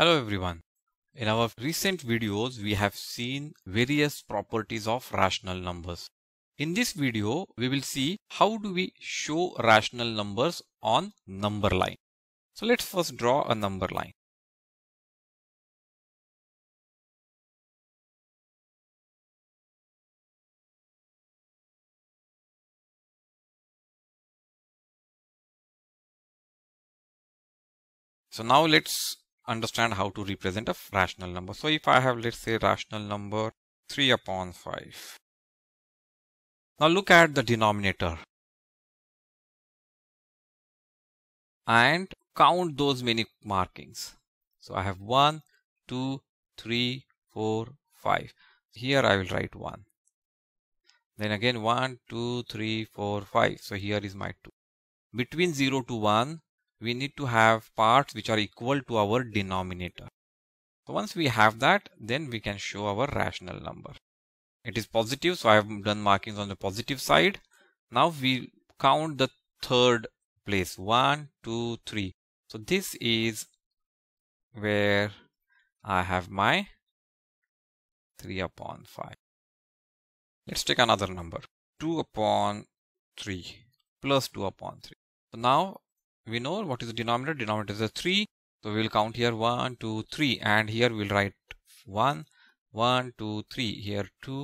Hello everyone. In our recent videos, we have seen various properties of rational numbers. In this video, we will see how do we show rational numbers on number line. So let's first draw a number line. So now let's understand how to represent a rational number. So if I have let's say rational number 3 upon 5. Now look at the denominator and count those many markings. So I have 1, 2, 3, 4, 5. Here I will write 1. Then again 1, 2, 3, 4, 5. So here is my 2. Between 0 to 1, we need to have parts which are equal to our denominator. So once we have that, then we can show our rational number. It is positive, so I have done markings on the positive side. Now we count the third place, one, two, three. So this is where I have my 3 upon 5. Let's take another number, 2 upon 3 plus 2 upon 3. So now we know what is the denominator denominator is a 3 so we'll count here 1 2 3 and here we'll write 1 1 2 3 here 2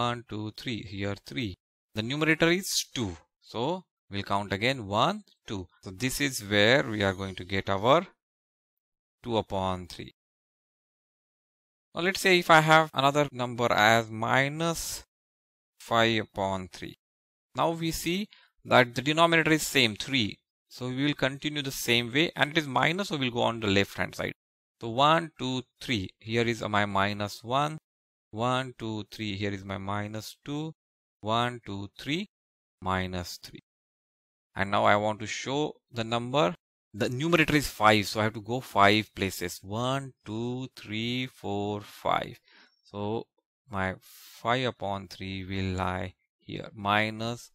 1 2 3 here 3 the numerator is 2 so we'll count again 1 2 so this is where we are going to get our 2 upon 3 now let's say if I have another number as minus 5 upon 3 now we see that the denominator is same 3 so we will continue the same way and it is minus so we'll go on the left hand side. So 1, 2, 3 here is my minus 1, 1, 2, 3 here is my minus 2, 1, 2, 3 minus 3. And now I want to show the number. The numerator is 5 so I have to go 5 places 1, 2, 3, 4, 5. So my 5 upon 3 will lie here minus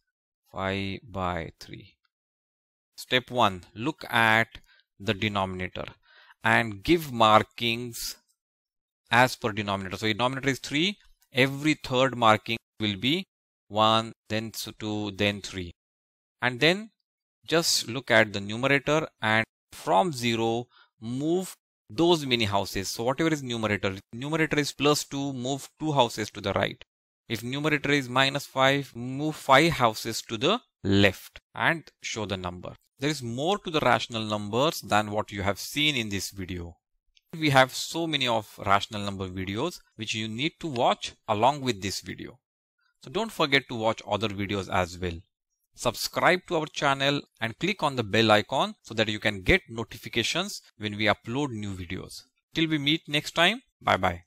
5 by 3 step 1 look at the denominator and give markings as per denominator so denominator is 3 every third marking will be 1 then 2 then 3 and then just look at the numerator and from 0 move those mini houses so whatever is numerator numerator is plus 2 move 2 houses to the right if numerator is minus 5 move 5 houses to the left and show the number. There is more to the rational numbers than what you have seen in this video. We have so many of rational number videos which you need to watch along with this video. So don't forget to watch other videos as well. Subscribe to our channel and click on the bell icon so that you can get notifications when we upload new videos. Till we meet next time, bye bye.